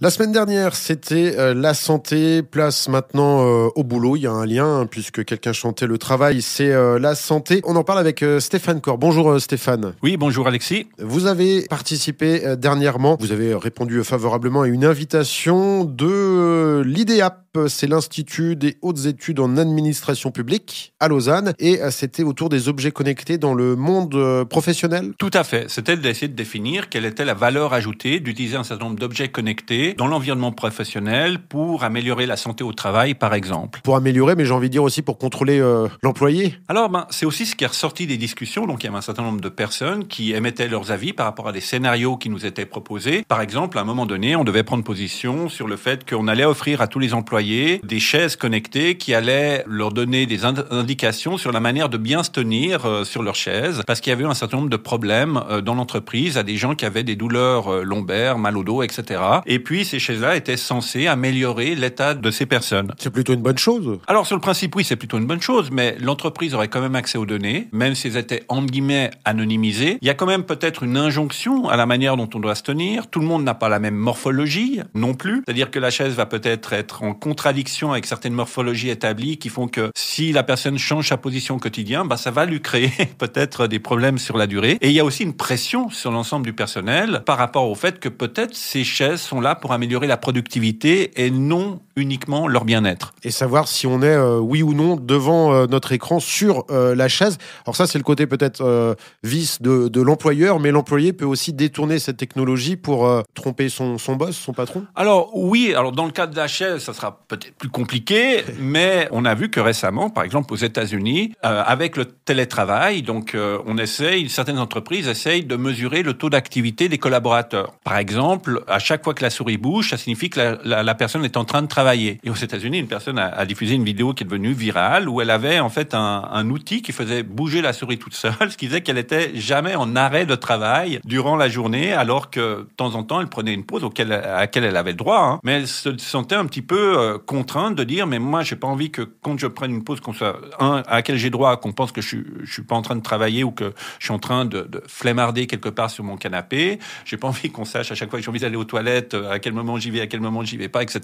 La semaine dernière, c'était euh, la santé. Place maintenant euh, au boulot. Il y a un lien hein, puisque quelqu'un chantait le travail, c'est euh, la santé. On en parle avec Stéphane Cor. Bonjour Stéphane. Oui, bonjour Alexis. Vous avez participé dernièrement. Vous avez répondu favorablement à une invitation de l'IDEAP c'est l'Institut des hautes études en administration publique à Lausanne, et euh, c'était autour des objets connectés dans le monde euh, professionnel Tout à fait. C'était d'essayer de définir quelle était la valeur ajoutée d'utiliser un certain nombre d'objets connectés dans l'environnement professionnel pour améliorer la santé au travail, par exemple. Pour améliorer, mais j'ai envie de dire aussi pour contrôler euh, l'employé Alors, ben, c'est aussi ce qui est ressorti des discussions. Donc, il y avait un certain nombre de personnes qui émettaient leurs avis par rapport à des scénarios qui nous étaient proposés. Par exemple, à un moment donné, on devait prendre position sur le fait qu'on allait offrir à tous les employés des chaises connectées qui allaient leur donner des indications sur la manière de bien se tenir euh, sur leur chaise, parce qu'il y avait un certain nombre de problèmes euh, dans l'entreprise à des gens qui avaient des douleurs euh, lombaires, mal au dos, etc. Et puis ces chaises-là étaient censées améliorer l'état de ces personnes. C'est plutôt une bonne chose. Alors sur le principe, oui, c'est plutôt une bonne chose, mais l'entreprise aurait quand même accès aux données, même si elles étaient entre guillemets anonymisées. Il y a quand même peut-être une injonction à la manière dont on doit se tenir. Tout le monde n'a pas la même morphologie non plus, c'est-à-dire que la chaise va peut-être être en contradictions avec certaines morphologies établies qui font que si la personne change sa position au quotidien, bah, ça va lui créer peut-être des problèmes sur la durée. Et il y a aussi une pression sur l'ensemble du personnel par rapport au fait que peut-être ces chaises sont là pour améliorer la productivité et non uniquement leur bien-être. Et savoir si on est euh, oui ou non devant euh, notre écran sur euh, la chaise. Alors ça, c'est le côté peut-être vice de, de l'employeur, mais l'employé peut aussi détourner cette technologie pour tromper son, son boss, son patron. Alors oui, alors dans le cas de la chaise, ça sera peut-être plus compliqué, mais on a vu que récemment, par exemple aux États-Unis, euh, avec le télétravail, donc euh, on essaye, certaines entreprises essayent de mesurer le taux d'activité des collaborateurs. Par exemple, à chaque fois que la souris bouge, ça signifie que la, la, personne est en train de travailler. Et aux États-Unis, une personne a, diffusé une vidéo qui est devenue virale où elle avait en fait un, outil qui faisait bouger la souris toute seule, ce qui disait qu'elle était jamais en arrêt de travail durant la journée, alors que de temps en temps elle prenait une pause auquel, à laquelle elle avait le droit, hein. mais elle se sentait un petit peu euh, contrainte de dire, mais moi, j'ai pas envie que quand je prenne une pause, qu'on soit un à laquelle j'ai droit, qu'on pense que je, je suis pas en train de travailler ou que je suis en train de, de flemmarder quelque part sur mon canapé. J'ai pas envie qu'on sache à chaque fois que j'ai envie d'aller aux toilettes, à quel moment j'y vais, à quel moment j'y vais pas, etc.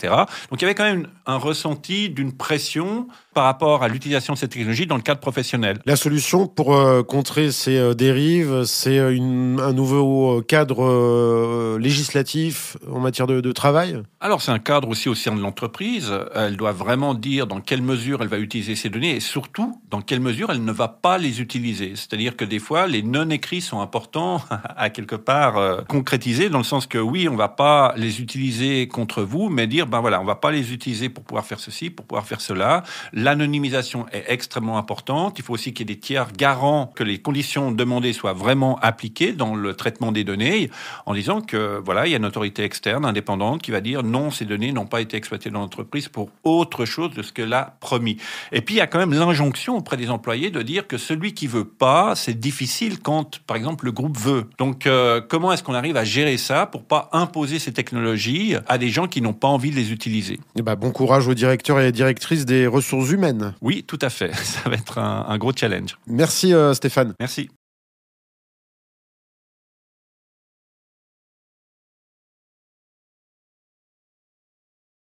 Donc il y avait quand même un ressenti d'une pression par rapport à l'utilisation de cette technologie dans le cadre professionnel. La solution pour euh, contrer ces euh, dérives, c'est euh, un nouveau cadre législatif en matière de travail Alors c'est un cadre aussi au sein de l'entreprise elle doit vraiment dire dans quelle mesure elle va utiliser ces données et surtout dans quelle mesure elle ne va pas les utiliser. C'est-à-dire que des fois, les non écrits sont importants à quelque part euh, concrétiser dans le sens que oui, on ne va pas les utiliser contre vous, mais dire ben voilà, on va pas les utiliser pour pouvoir faire ceci, pour pouvoir faire cela. L'anonymisation est extrêmement importante. Il faut aussi qu'il y ait des tiers garants que les conditions demandées soient vraiment appliquées dans le traitement des données, en disant que voilà, il y a une autorité externe indépendante qui va dire non, ces données n'ont pas été exploitées dans l'entreprise prise pour autre chose de ce qu'elle a promis. Et puis, il y a quand même l'injonction auprès des employés de dire que celui qui veut pas, c'est difficile quand, par exemple, le groupe veut. Donc, euh, comment est-ce qu'on arrive à gérer ça pour pas imposer ces technologies à des gens qui n'ont pas envie de les utiliser et eh ben Bon courage aux directeurs et à directrices des ressources humaines. Oui, tout à fait. Ça va être un, gros challenge. Merci euh, Stéphane. Merci.